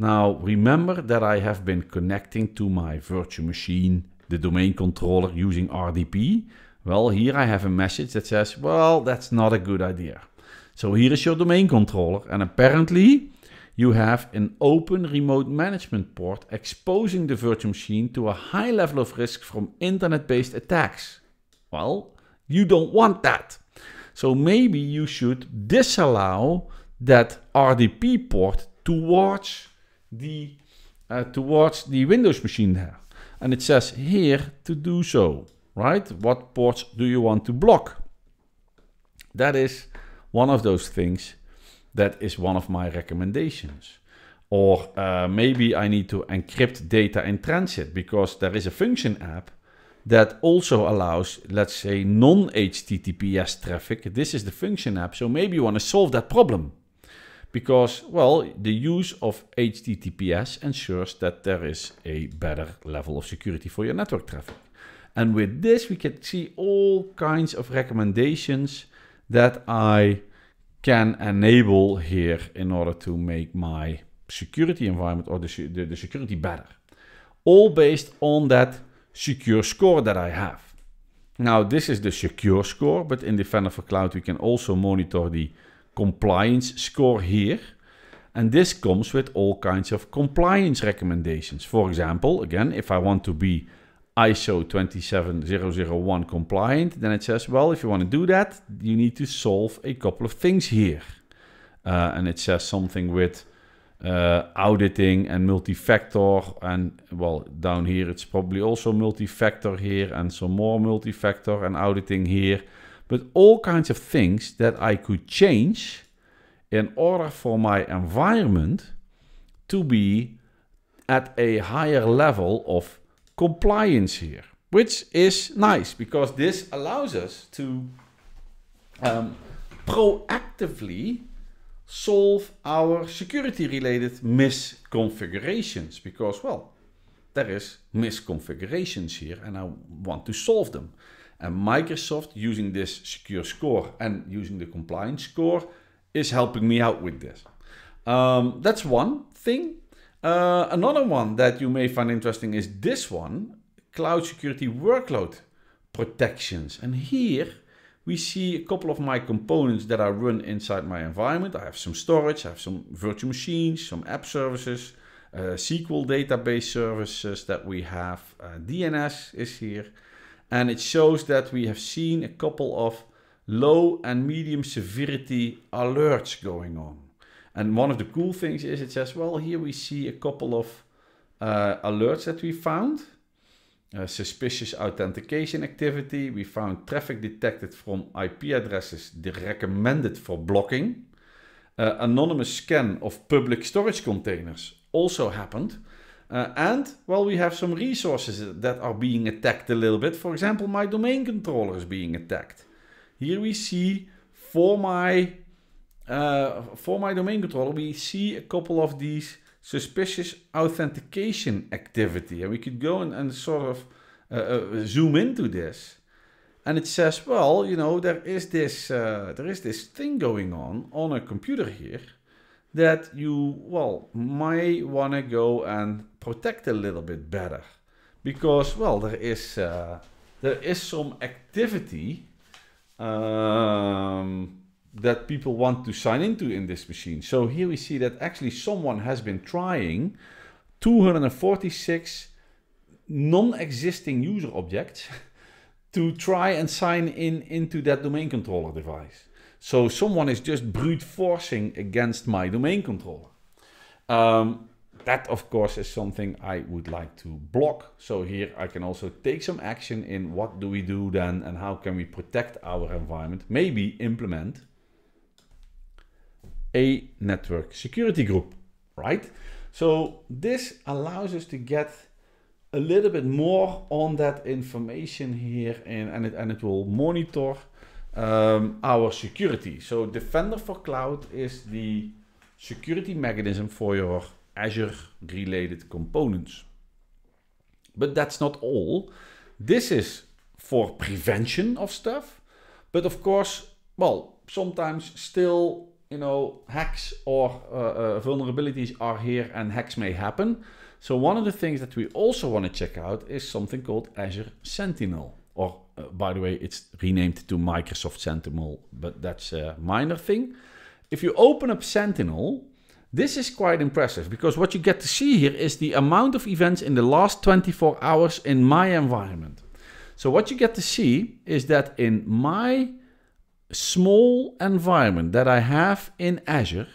Now, remember that I have been connecting to my virtual machine the domain controller using RDP. Well, here I have a message that says, well, that's not a good idea. So here is your domain controller. And apparently you have an open remote management port exposing the virtual machine to a high level of risk from internet-based attacks. Well, you don't want that. So maybe you should disallow that RDP port towards the uh, towards the Windows machine there. And it says here to do so, right? What ports do you want to block? That is one of those things that is one of my recommendations. Or uh, maybe I need to encrypt data in transit because there is a function app that also allows, let's say, non-HTTPS traffic. This is the function app, so maybe you want to solve that problem because, well, the use of HTTPS ensures that there is a better level of security for your network traffic. And with this, we can see all kinds of recommendations that I can enable here in order to make my security environment or the, the, the security better. All based on that secure score that I have. Now, this is the secure score, but in Defender for Cloud, we can also monitor the compliance score here. And this comes with all kinds of compliance recommendations. For example, again, if I want to be ISO 27001 compliant, then it says, well, if you want to do that, you need to solve a couple of things here. Uh, and it says something with uh, auditing and multi-factor and well down here it's probably also multi-factor here and some more multi-factor and auditing here but all kinds of things that I could change in order for my environment to be at a higher level of compliance here, which is nice because this allows us to um, proactively solve our security related misconfigurations because, well, there is misconfigurations here and I want to solve them. And Microsoft, using this secure score and using the compliance score, is helping me out with this. Um, that's one thing. Uh, another one that you may find interesting is this one, cloud security workload protections. And here we see a couple of my components that I run inside my environment. I have some storage, I have some virtual machines, some app services, uh, SQL database services that we have. Uh, DNS is here. And it shows that we have seen a couple of low and medium severity alerts going on. And one of the cool things is it says, well, here we see a couple of uh, alerts that we found. Uh, suspicious authentication activity. We found traffic detected from IP addresses recommended for blocking. Uh, anonymous scan of public storage containers also happened. Uh, and, well, we have some resources that are being attacked a little bit. For example, my domain controller is being attacked. Here we see for my, uh, for my domain controller, we see a couple of these suspicious authentication activity. And we could go and, and sort of uh, zoom into this. And it says, well, you know, there is this, there is this thing going on on a computer here that you, well, may want to go and protect a little bit better. Because, well, there is, uh, there is some activity um, that people want to sign into in this machine. So here we see that actually someone has been trying 246 non-existing user objects to try and sign in into that domain controller device. So someone is just brute forcing against my domain controller. Um, that of course is something I would like to block. So here I can also take some action in what do we do then and how can we protect our environment. Maybe implement a network security group, right? So this allows us to get a little bit more on that information here and, and, it, and it will monitor um, our security. So Defender for Cloud is the security mechanism for your Azure related components. But that's not all. This is for prevention of stuff. But of course, well, sometimes still, you know, hacks or uh, uh, vulnerabilities are here and hacks may happen. So one of the things that we also want to check out is something called Azure Sentinel or uh, by the way, it's renamed to Microsoft Sentinel, but that's a minor thing. If you open up Sentinel, this is quite impressive because what you get to see here is the amount of events in the last 24 hours in my environment. So what you get to see is that in my small environment that I have in Azure,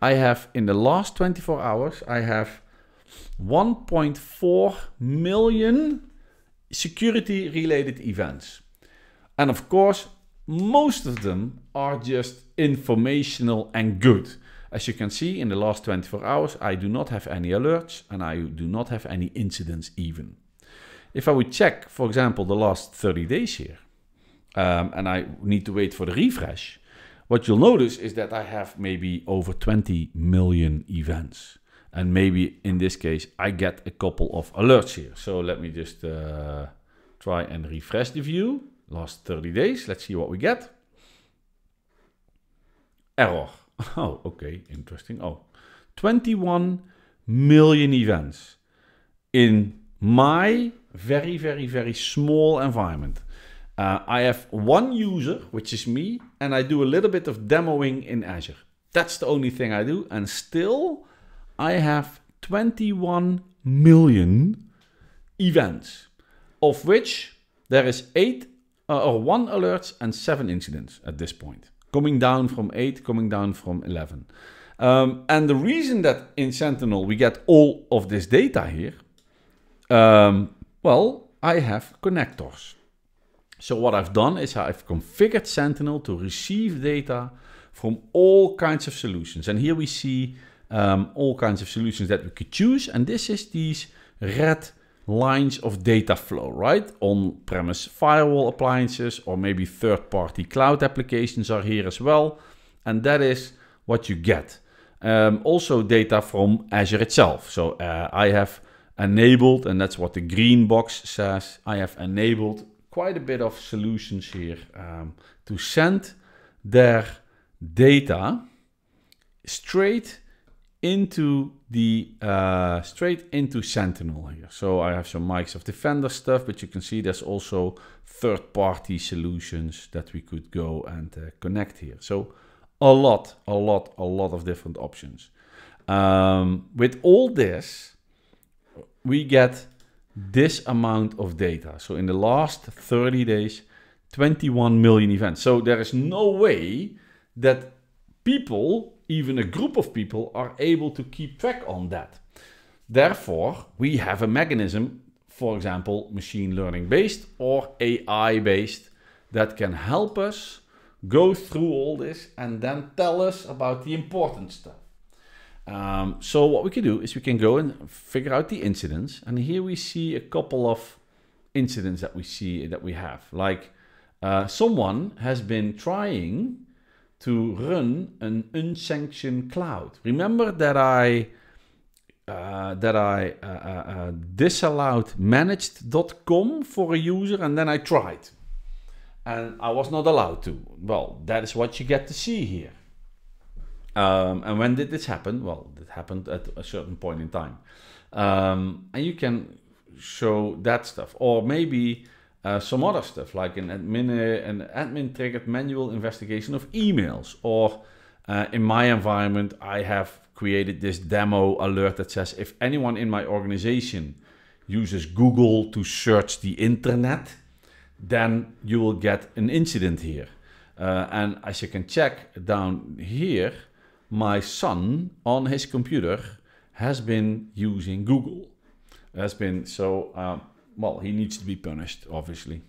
I have in the last 24 hours, I have 1.4 million security related events. And of course, most of them are just informational and good. As you can see, in the last 24 hours, I do not have any alerts and I do not have any incidents even. If I would check, for example, the last 30 days here, um, and I need to wait for the refresh, what you'll notice is that I have maybe over 20 million events. And maybe in this case, I get a couple of alerts here. So let me just uh, try and refresh the view. Last 30 days, let's see what we get. Error. Oh, okay, interesting. Oh, 21 million events in my very, very, very small environment. Uh, I have one user, which is me, and I do a little bit of demoing in Azure. That's the only thing I do. And still, I have 21 million events, of which there is eight uh, or one alerts and seven incidents at this point, coming down from eight, coming down from 11. Um, and the reason that in Sentinel we get all of this data here, um, well, I have connectors. So what I've done is I've configured Sentinel to receive data from all kinds of solutions. And here we see um, all kinds of solutions that we could choose. And this is these red lines of data flow, right? On-premise firewall appliances or maybe third-party cloud applications are here as well. And that is what you get. Um, also data from Azure itself. So uh, I have enabled, and that's what the green box says, I have enabled quite a bit of solutions here um, to send their data straight into the uh, straight into Sentinel here. So I have some mics of Defender stuff, but you can see there's also third-party solutions that we could go and uh, connect here. So a lot, a lot, a lot of different options. Um, with all this, we get this amount of data. So in the last 30 days, 21 million events. So there is no way that people even a group of people are able to keep track on that. Therefore, we have a mechanism, for example, machine learning based or AI based, that can help us go through all this and then tell us about the important stuff. Um, so what we can do is we can go and figure out the incidents. And here we see a couple of incidents that we see that we have. Like uh, someone has been trying to run an unsanctioned cloud. Remember that I uh, that I uh, uh, uh disallowed managed.com for a user and then I tried. And I was not allowed to. Well, that is what you get to see here. Um, and when did this happen? Well, it happened at a certain point in time. Um, and you can show that stuff. Or maybe Eh, some other stuff like an admin, uh, an admin triggered manual investigation of emails, or uh, in my environment, I have created this demo alert that says if anyone in my organization uses Google to search the internet, then you will get an incident here. and as you can check down here, my son on his computer has been using Google. Has been so. Um, well, he needs to be punished, obviously,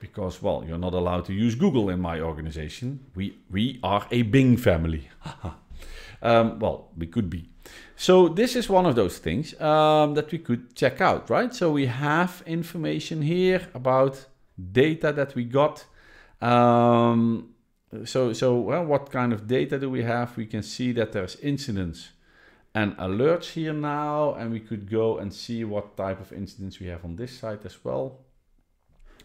because well, you're not allowed to use Google in my organization. We we are a Bing family. um, well, we could be. So this is one of those things um, that we could check out, right? So we have information here about data that we got. Um, so so well, what kind of data do we have? We can see that there's incidents and alerts here now. And we could go and see what type of incidents we have on this side as well.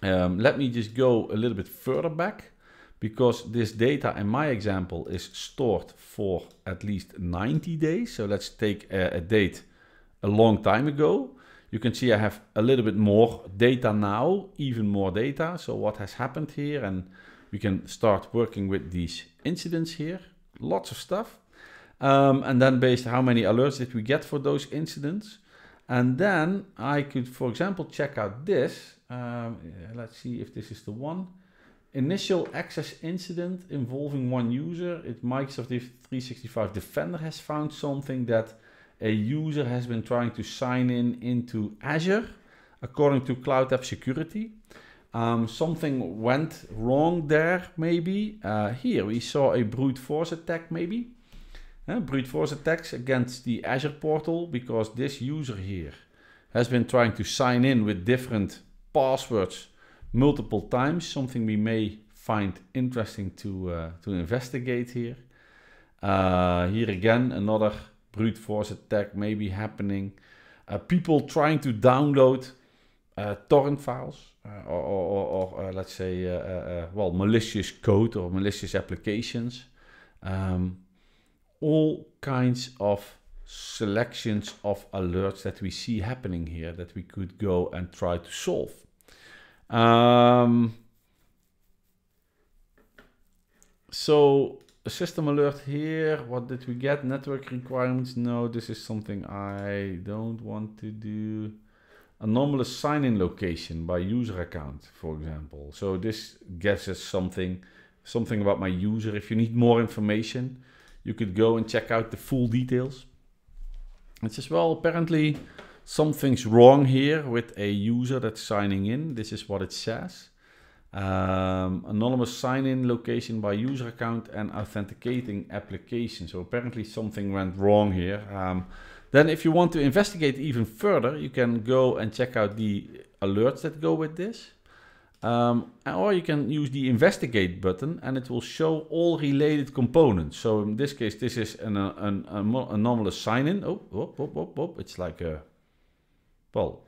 Um, let me just go a little bit further back because this data in my example is stored for at least 90 days. So let's take a, a, date a long time ago. You can see I have a little bit more data now, even more data. So what has happened here and we can start working with these incidents here. Lots of stuff. Um, and then based how many alerts did we get for those incidents. And then I could, for example, check out this. Um, let's see if this is the one. Initial access incident involving one user. It Microsoft 365 Defender has found something that a user has been trying to sign in into Azure according to Cloud App Security. Um, something went wrong there, maybe. Uh, here we saw a brute force attack, maybe uh, brute force attacks against the Azure portal because this user here has been trying to sign in with different passwords multiple times, something we may find interesting to, uh, to investigate here. Uh, here again, another brute force attack may be happening. Uh, people trying to download uh, torrent files uh, or, or, or, or uh, let's say, well, malicious code or malicious applications. Um, all kinds of selections of alerts that we see happening here that we could go and try to solve. Um, so a system alert here. What did we get? Network requirements. No, this is something I don't want to do. Anomalous sign-in location by user account, for example. So this guesses something, something about my user. If you need more information, you could go and check out the full details. It says, well, apparently something's wrong here with a user that's signing in. This is what it says. Um, anonymous sign-in location by user account and authenticating application. So apparently something went wrong here. Um, then if you want to investigate even further, you can go and check out the alerts that go with this. Um, or you can use the investigate button and it will show all related components. So in this case, this is an, uh, an, an anomalous sign-in. Oh, oh, oh, oh, oh, it's like a, well,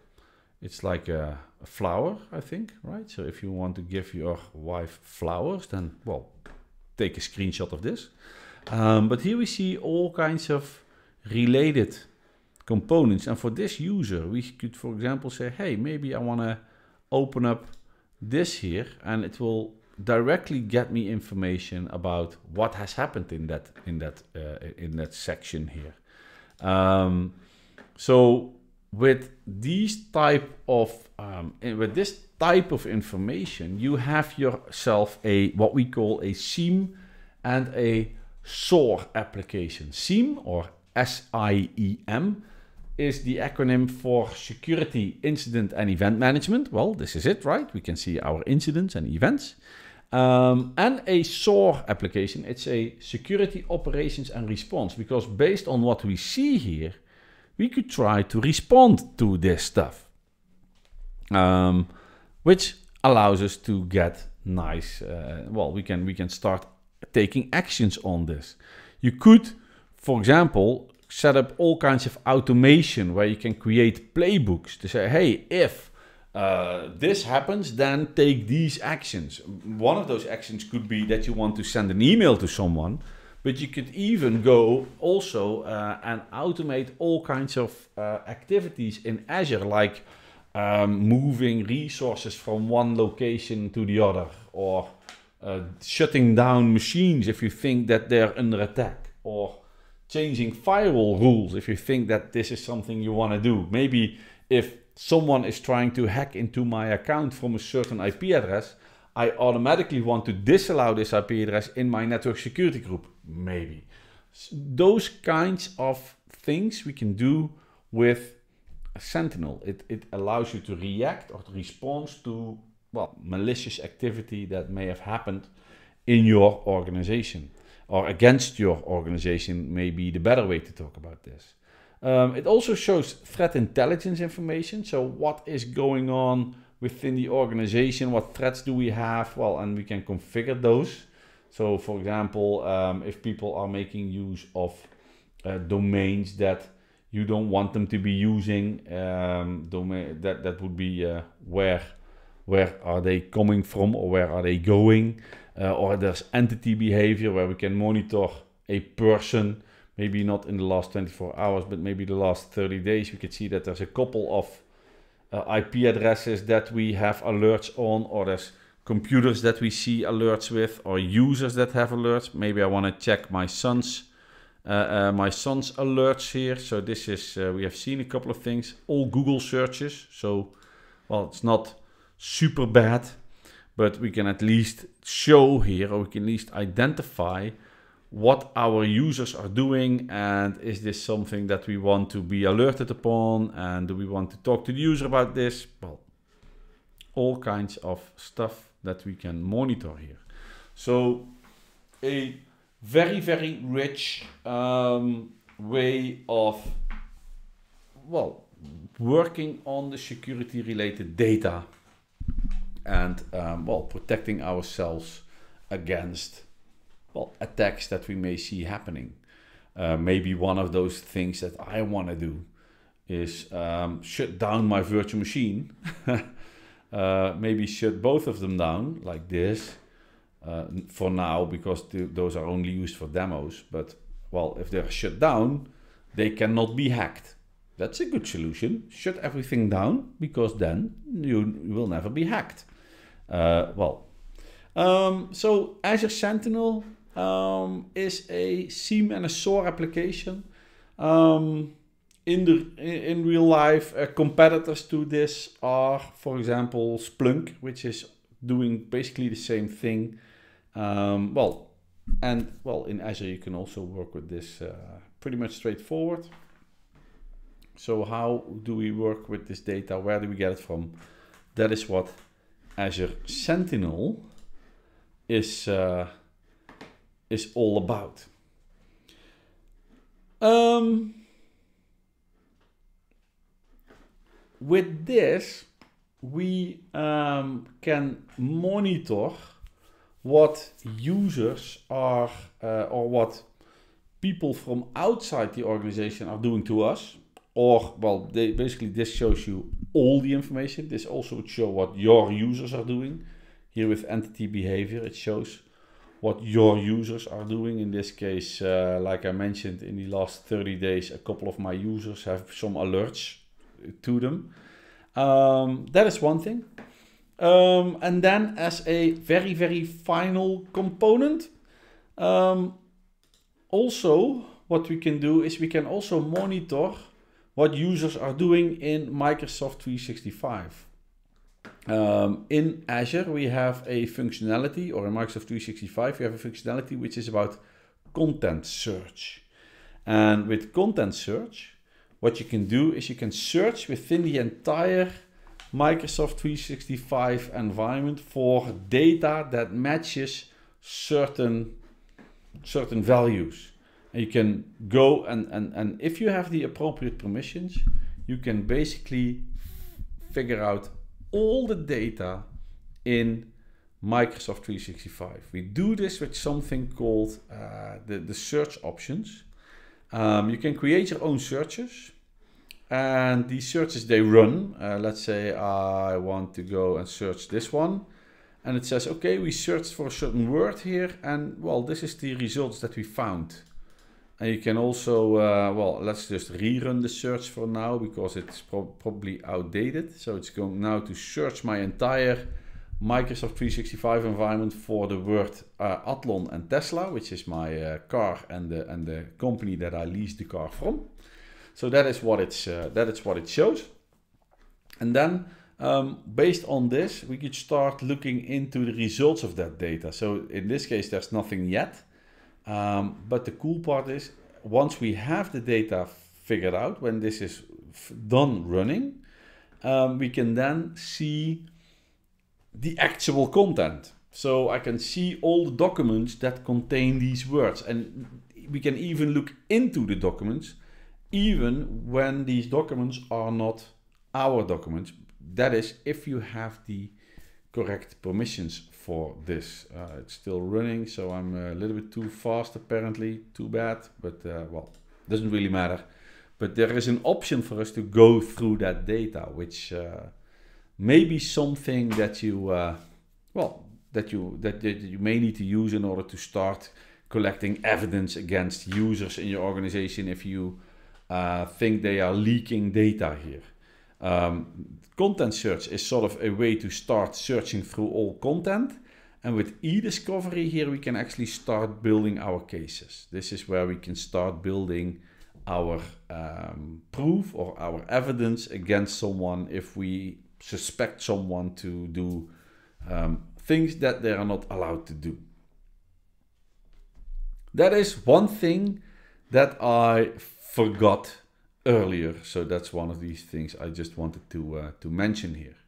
it's like a, a, flower, I think, right? So if you want to give your wife flowers, then, well, take a screenshot of this. Um, but here we see all kinds of related components. And for this user, we could, for example, say, hey, maybe I want to open up this here and it will directly get me information about what has happened in that in that uh, in that section here um, so with these type of um, with this type of information you have yourself a what we call a seam and a SOAR application seam or s-i-e-m is the acronym for Security Incident and Event Management. Well, this is it, right? We can see our incidents and events. Um, and a SOAR application, it's a Security Operations and Response, because based on what we see here, we could try to respond to this stuff, um, which allows us to get nice, uh, well, we can, we can start taking actions on this. You could, for example, set up all kinds of automation where you can create playbooks to say, hey, if uh, this happens, then take these actions. One of those actions could be that you want to send an email to someone, but you could even go also uh, and automate all kinds of uh, activities in Azure, like um, moving resources from one location to the other, or uh, shutting down machines if you think that they're under attack, or changing firewall rules if you think that this is something you want to do. Maybe if someone is trying to hack into my account from a certain IP address, I automatically want to disallow this IP address in my network security group, maybe. Those kinds of things we can do with Sentinel. It, it allows you to react or to respond to well malicious activity that may have happened in your organization or against your organization may be the better way to talk about this. Um, it also shows threat intelligence information. So what is going on within the organization? What threats do we have? Well, and we can configure those. So for example, um, if people are making use of uh, domains that you don't want them to be using, um, domain that, that would be uh, where, where are they coming from or where are they going? uh, or there's entity behavior where we can monitor a person maybe not in the last 24 hours but maybe the last 30 days we can see that there's a couple of uh, eh, IP addresses that we have alerts on or there's computers that we see alerts with or users that have alerts maybe I want to check my son's uh, my son's alerts here so this is we have seen a couple of things all Google searches so well it's not super bad but we can at least show here, or we can at least identify what our users are doing and is this something that we want to be alerted upon and do we want to talk to the user about this? Well, all kinds of stuff that we can monitor here. So a very, very rich um, way of, well, working on the security related data and um, well protecting ourselves against well attacks that we may see happening. Uh, maybe one of those things that I want to do is um, shut down my virtual machine. uh, maybe shut both of them down like this uh, for now because th those are only used for demos. But well, if they're shut down, they cannot be hacked. That's a good solution. Shut everything down because then you will never be hacked uh, well. Um, so Azure Sentinel um, is a SIEM and a SOAR application. Um, in the in real life, uh, competitors to this are, for example, Splunk, which is doing basically the same thing. Um, well, and well, in Azure you can also work with this uh, pretty much straightforward. So how do we work with this data? Where do we get it from? That is what Azure Sentinel is, uh, is all about. Um, with this, we um, can monitor what users are uh, or what people from outside the organization are doing to us or well they basically this shows you all the information this also would show what your users are doing here with entity behavior it shows what your users are doing in this case uh, like i mentioned in the last 30 days a couple of my users have some alerts to them um, that is one thing um, and then as a very very final component um, also what we can do is we can also monitor what users are doing in Microsoft 365. Um, in Azure, we have a functionality, or in Microsoft 365, we have a functionality which is about content search. And with content search, what you can do is you can search within the entire Microsoft 365 environment for data that matches certain certain values. And you can go and, and, and if you have the appropriate permissions, you can basically figure out all the data in Microsoft 365. We do this with something called uh, the, the search options. Um, you can create your own searches and these searches they run. Uh, let's say I want to go and search this one and it says, okay, we searched for a certain word here and well, this is the results that we found. And you can also, uh, well, let's just rerun the search for now because it's pro probably outdated. So it's going now to search my entire Microsoft 365 environment for the word uh, and Tesla, which is my uh, car and the and the company that I lease the car from. So that is what it's uh, that is what it shows. And then um, based on this, we could start looking into the results of that data. So in this case, there's nothing yet. Um, but the cool part is once we have the data figured out, when this is done running, um, we can then see the actual content. So I can see all the documents that contain these words and we can even look into the documents even when these documents are not our documents. That is if you have the correct permissions for this. Uh, it's still running, so I'm a little bit too fast apparently, too bad, but uh, well, doesn't really matter. But there is an option for us to go through that data, which uh, may be something that you, uh, well, that you, that, that you may need to use in order to start collecting evidence against users in your organization if you uh, think they are leaking data here. Um, Content search is sort of a way to start searching through all content. And with e-discovery here, we can actually start building our cases. This is where we can start building our um, proof or our evidence against someone if we suspect someone to do um, things that they are not allowed to do. That is one thing that I forgot earlier. So that's one of these things I just wanted to uh, to mention here.